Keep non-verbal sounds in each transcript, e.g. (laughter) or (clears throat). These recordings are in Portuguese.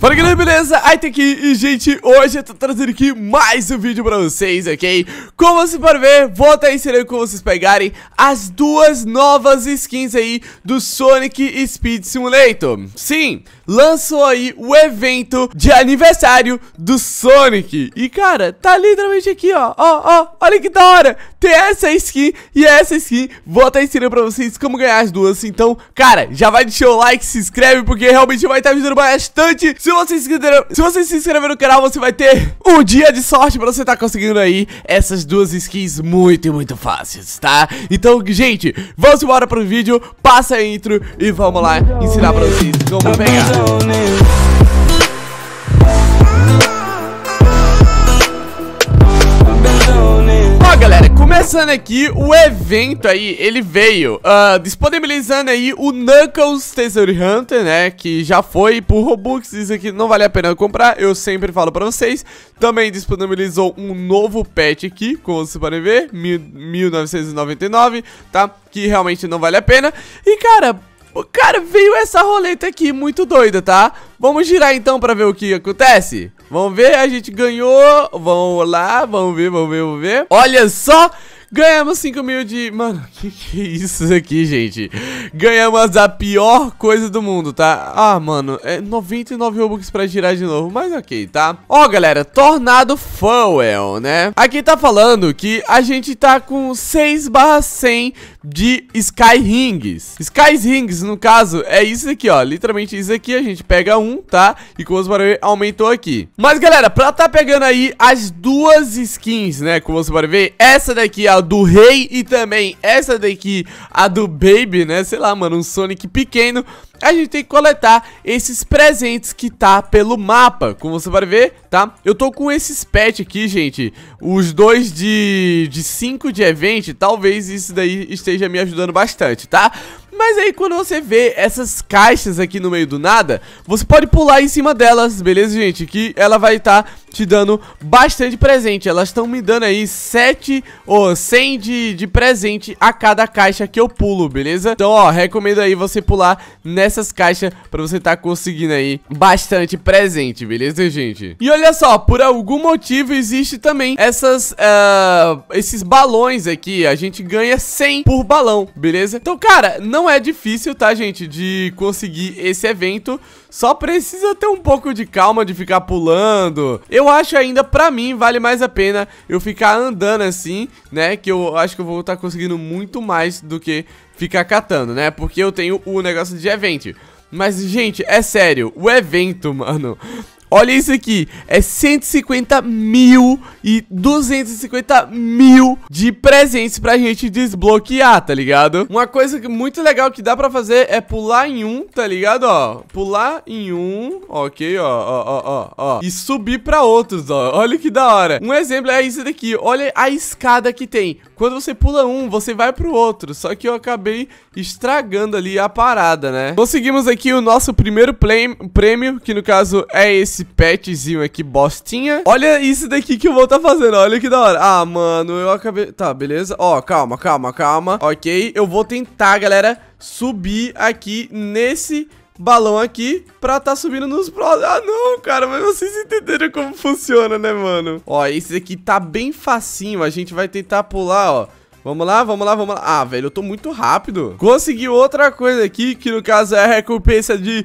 Fala galera, beleza? Ai, aqui e gente, hoje eu tô trazendo aqui mais um vídeo pra vocês, ok? Como vocês podem ver, vou estar ensinando como vocês pegarem as duas novas skins aí do Sonic Speed Simulator Sim, lançou aí o evento de aniversário do Sonic. E, cara, tá literalmente aqui, ó. Ó, ó, olha que da hora. Tem essa skin e essa skin. Vou estar ensinando pra vocês como ganhar as duas. Então, cara, já vai deixar o like, se inscreve, porque realmente vai estar tá me ajudando bastante. Se você, se, inscrever, se você se inscrever no canal, você vai ter um dia de sorte pra você estar tá conseguindo aí essas duas skins muito e muito fáceis, tá? Então, gente, vamos embora pro vídeo, passa a intro e vamos lá ensinar pra vocês como pegar. Começando aqui, o evento aí, ele veio uh, disponibilizando aí o Knuckles Treasure Hunter, né, que já foi por Robux, isso aqui não vale a pena comprar, eu sempre falo pra vocês. Também disponibilizou um novo pet aqui, como vocês podem ver, 1999, tá, que realmente não vale a pena. E, cara, Cara, veio essa roleta aqui, muito doida, tá? Vamos girar então pra ver o que acontece? Vamos ver, a gente ganhou. Vamos lá, vamos ver, vamos ver, vamos ver. Olha só, Ganhamos 5 mil de... Mano, que que é isso aqui, gente? Ganhamos a pior coisa do mundo, tá? Ah, mano, é 99 Robux pra girar de novo, mas ok, tá? Ó, oh, galera, Tornado Fuel, né? Aqui tá falando que a gente tá com 6 barra 100 de Sky Rings. Sky Rings, no caso, é isso aqui, ó. Literalmente isso aqui, a gente pega um, tá? E como os ver aumentou aqui. Mas, galera, pra tá pegando aí as duas skins, né? Como você pode ver, essa daqui é a do Rei e também essa daqui, a do Baby, né? Sei lá, mano, um Sonic pequeno. A gente tem que coletar esses presentes que tá pelo mapa, como você pode ver, tá? Eu tô com esses pets aqui, gente, os dois de 5 de, de evento, talvez isso daí esteja me ajudando bastante, tá? Mas aí quando você vê essas caixas aqui no meio do nada, você pode pular em cima delas, beleza, gente? Que ela vai estar tá te dando bastante presente. Elas estão me dando aí 7 ou 100 de, de presente a cada caixa que eu pulo, beleza? Então, ó, recomendo aí você pular nessas caixas pra você estar tá conseguindo aí bastante presente, beleza, gente? E olha só, por algum motivo existe também essas, uh, esses balões aqui. A gente ganha 100 por balão, beleza? Então, cara, não não é difícil, tá, gente, de conseguir esse evento. Só precisa ter um pouco de calma de ficar pulando. Eu acho ainda, pra mim, vale mais a pena eu ficar andando assim, né? Que eu acho que eu vou estar tá conseguindo muito mais do que ficar catando, né? Porque eu tenho o negócio de evento. Mas, gente, é sério, o evento, (laughs) mano, Olha isso aqui, é 150 mil e 250 mil de presentes pra gente desbloquear, tá ligado? Uma coisa muito legal que dá pra fazer é pular em um, tá ligado, ó? Pular em um, ok, ó, ó, ó, ó, ó. E subir pra outros, ó. Olha que da hora. Um exemplo é isso daqui, olha a escada que tem. Quando você pula um, você vai pro outro. Só que eu acabei estragando ali a parada, né? Conseguimos aqui o nosso primeiro prêmio, que no caso é esse petzinho aqui, bostinha. Olha isso daqui que eu vou tá fazendo, olha que da hora. Ah, mano, eu acabei... Tá, beleza. Ó, calma, calma, calma. Ok, eu vou tentar, galera, subir aqui nesse balão aqui pra tá subindo nos próximos. Ah, não, cara, mas vocês entenderam como funciona, né, mano? Ó, esse aqui tá bem facinho, a gente vai tentar pular, ó. Vamos lá, vamos lá, vamos lá. Ah, velho, eu tô muito rápido. Consegui outra coisa aqui, que no caso é a recompensa de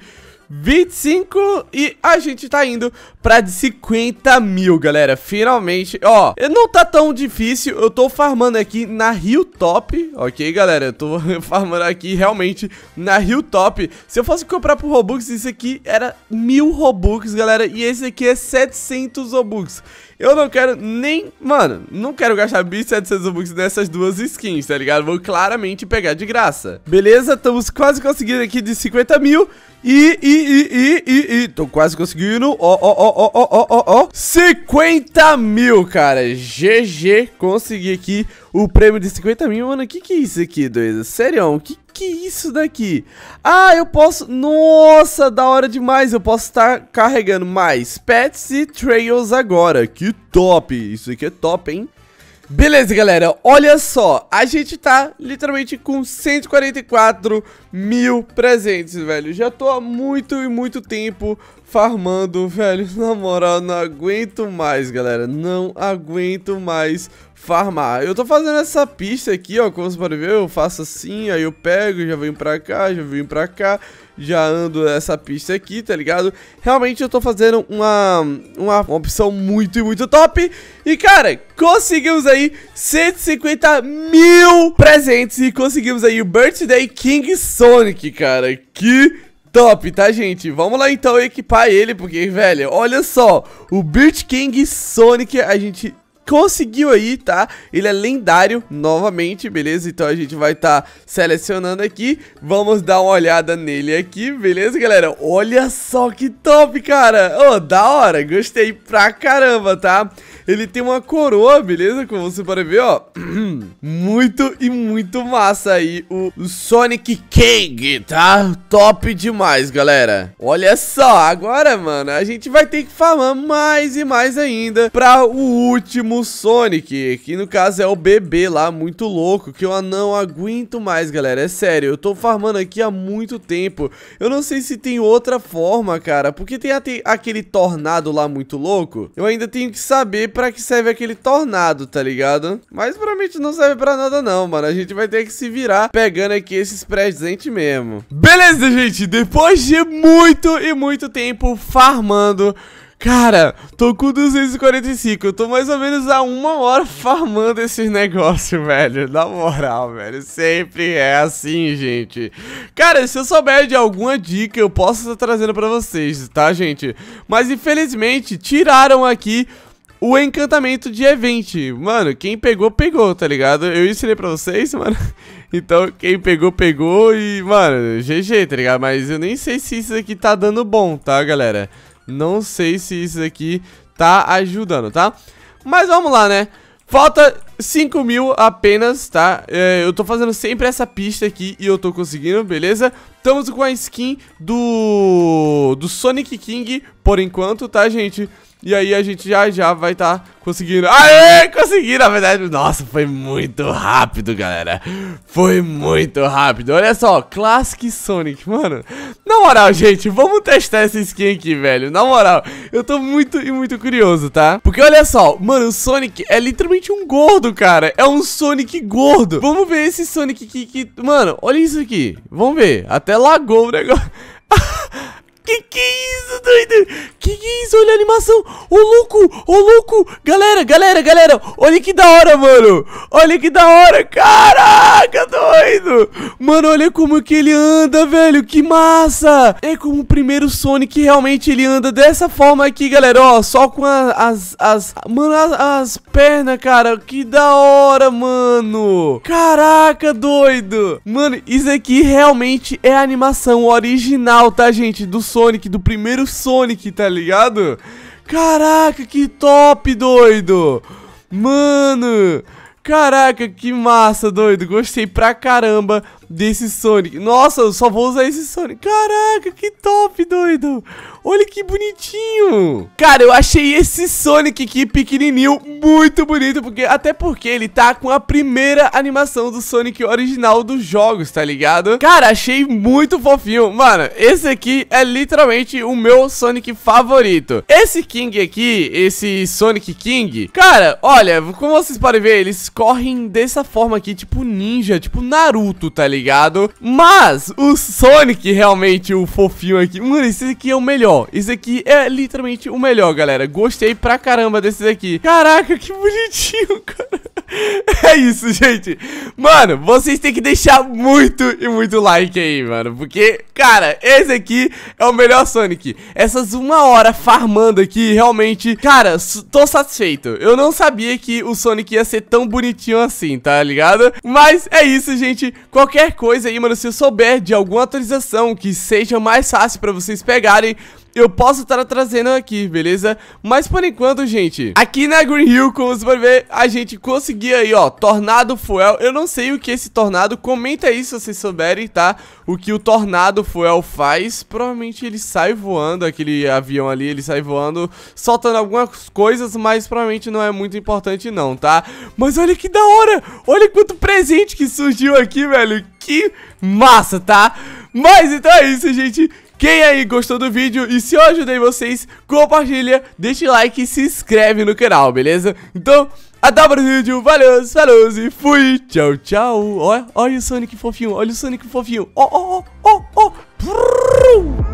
25 e a gente tá indo pra de 50 mil, galera Finalmente, ó, não tá tão difícil Eu tô farmando aqui na Hilltop, ok, galera? Eu tô (laughs) farmando aqui realmente na Hilltop Se eu fosse comprar por Robux, isso aqui era mil Robux, galera E esse aqui é 700 Robux eu não quero nem... Mano, não quero gastar 1.700 Robux nessas duas skins, tá ligado? Vou claramente pegar de graça. Beleza? Estamos quase conseguindo aqui de 50 mil. E, e, e, e, e, e, tô quase conseguindo. Ó, ó, ó, ó, ó, ó, ó, 50 mil, cara. GG, consegui aqui o prêmio de 50 mil. Mano, que que é isso aqui, doido? Sério, o que que é isso daqui? Ah, eu posso... Nossa, da hora demais. Eu posso estar carregando mais pets e trails agora. Que top. Isso aqui é top, hein? Beleza, galera, olha só, a gente tá literalmente com 144 mil presentes, velho. Já tô há muito e muito tempo farmando, velho, (laughs) na moral, não aguento mais, galera, não aguento mais farmar. Eu tô fazendo essa pista aqui, ó, como vocês podem ver, eu faço assim, aí eu pego, já venho pra cá, já venho pra cá, já ando essa pista aqui, tá ligado? Realmente eu tô fazendo uma, uma, opção muito e muito top. E, cara, conseguimos aí 150 mil presentes e conseguimos aí o Birthday King Sonic, cara. Que top, tá, gente? Vamos lá, então, equipar ele, porque, velho, olha só. O Birthday King Sonic a gente conseguiu aí, tá? Ele é lendário, novamente, beleza? Então a gente vai estar tá selecionando aqui. Vamos dar uma olhada nele aqui, beleza, galera? Olha só que top, cara! Ô, oh, da hora! Gostei pra caramba, tá? Ele tem uma coroa, beleza? Como você pode ver, ó. (clears throat) Muito e muito massa aí o Sonic King, tá? Top demais, galera. Olha só, agora, mano, a gente vai ter que farmar mais e mais ainda pra o último Sonic, que no caso é o bebê lá, muito louco, que eu não aguento mais, galera. É sério, eu tô farmando aqui há muito tempo. Eu não sei se tem outra forma, cara, porque tem aquele tornado lá muito louco. Eu ainda tenho que saber pra que serve aquele tornado, tá ligado? Mas provavelmente não serve pra nada não, mano. A gente vai ter que se virar pegando aqui esses presentes mesmo. Beleza, gente. Depois de muito e muito tempo farmando... Cara, tô com 245, eu tô mais ou menos há uma hora farmando esses (laughs) negócios, velho. Na moral, velho, sempre é assim, gente. Cara, se eu souber de alguma dica, eu posso estar trazendo pra vocês, tá, gente? Mas, infelizmente, tiraram aqui o encantamento de Event. Mano, quem pegou, pegou, tá ligado? Eu ensinei pra vocês, mano. (laughs) Então, quem pegou, pegou e, mano, GG, tá ligado? Mas eu nem sei se isso aqui tá dando bom, tá, galera? Não sei se isso aqui tá ajudando, tá? Mas vamos lá, né? Falta 5 mil apenas, tá? É, eu tô fazendo sempre essa pista aqui e eu tô conseguindo, beleza? Estamos com a skin do, do Sonic King por enquanto, tá, gente? E aí a gente já já vai estar tá conseguindo. Aê, consegui, na verdade. Nossa, foi muito rápido, galera. Foi muito rápido. Olha só, Classic Sonic, mano. Na moral, gente, vamos testar essa skin aqui, velho. Na moral, eu tô muito e muito curioso, tá? Porque olha só, mano, o Sonic é literalmente um gordo, cara. É um Sonic gordo. Vamos ver esse Sonic aqui que... Mano, olha isso aqui. Vamos ver. Até lagou o negócio. Que que é isso, doido? Que que é isso? Olha a animação. Ô, louco, ô, louco. Galera, galera, galera. Olha que da hora, mano. Olha que da hora, cara doido! Mano, olha como que ele anda, velho. Que massa! É como o primeiro Sonic realmente ele anda dessa forma aqui, galera. Ó, só com a, as... as mano, as, as pernas, cara. Que da hora, mano. Caraca, doido. Mano, isso aqui realmente é a animação original, tá, gente? Do Sonic, do primeiro Sonic, tá ligado? Caraca, que top, doido. Mano... Caraca, que massa, doido. Gostei pra caramba desse Sonic. Nossa, eu só vou usar esse Sonic. Caraca, que top, doido. Olha que bonitinho. Cara, eu achei esse Sonic aqui pequenininho muito bonito, porque até porque ele tá com a primeira animação do Sonic original dos jogos, tá ligado? Cara, achei muito fofinho. Mano, esse aqui é literalmente o meu Sonic favorito. Esse King aqui, esse Sonic King, cara, olha, como vocês podem ver, eles correm dessa forma aqui, tipo ninja, tipo Naruto, tá ligado? ligado? Mas o Sonic, realmente, o fofinho aqui. Mano, esse aqui é o melhor. Esse aqui é literalmente o melhor, galera. Gostei pra caramba desses aqui. Caraca, que bonitinho, (laughs) cara. (laughs) é isso, gente. Mano, vocês têm que deixar muito e muito like aí, mano. Porque, cara, esse aqui é o melhor Sonic. Essas uma hora farmando aqui, realmente, cara, tô satisfeito. Eu não sabia que o Sonic ia ser tão bonitinho assim, tá ligado? Mas é isso, gente. Qualquer coisa aí, mano, se eu souber de alguma atualização que seja mais fácil pra vocês pegarem, eu posso estar trazendo aqui, beleza? Mas por enquanto, gente, aqui na Green Hill, como você pode ver, a gente conseguiu aí, ó, Tornado Fuel. Eu não sei o que é esse Tornado, comenta aí se vocês souberem, tá? O que o Tornado Fuel faz, provavelmente ele sai voando, aquele avião ali, ele sai voando, soltando algumas coisas, mas provavelmente não é muito importante não, tá? Mas olha que da hora, olha quanto presente que surgiu aqui, velho, que massa, tá? Mas então é isso, gente. Quem aí gostou do vídeo e se eu ajudei vocês, compartilha, deixa o like e se inscreve no canal, beleza? Então, até o próximo vídeo, valeu, falou e fui, tchau, tchau. Olha, olha o Sonic fofinho, olha o Sonic fofinho. Ó, ó, ó, ó, ó.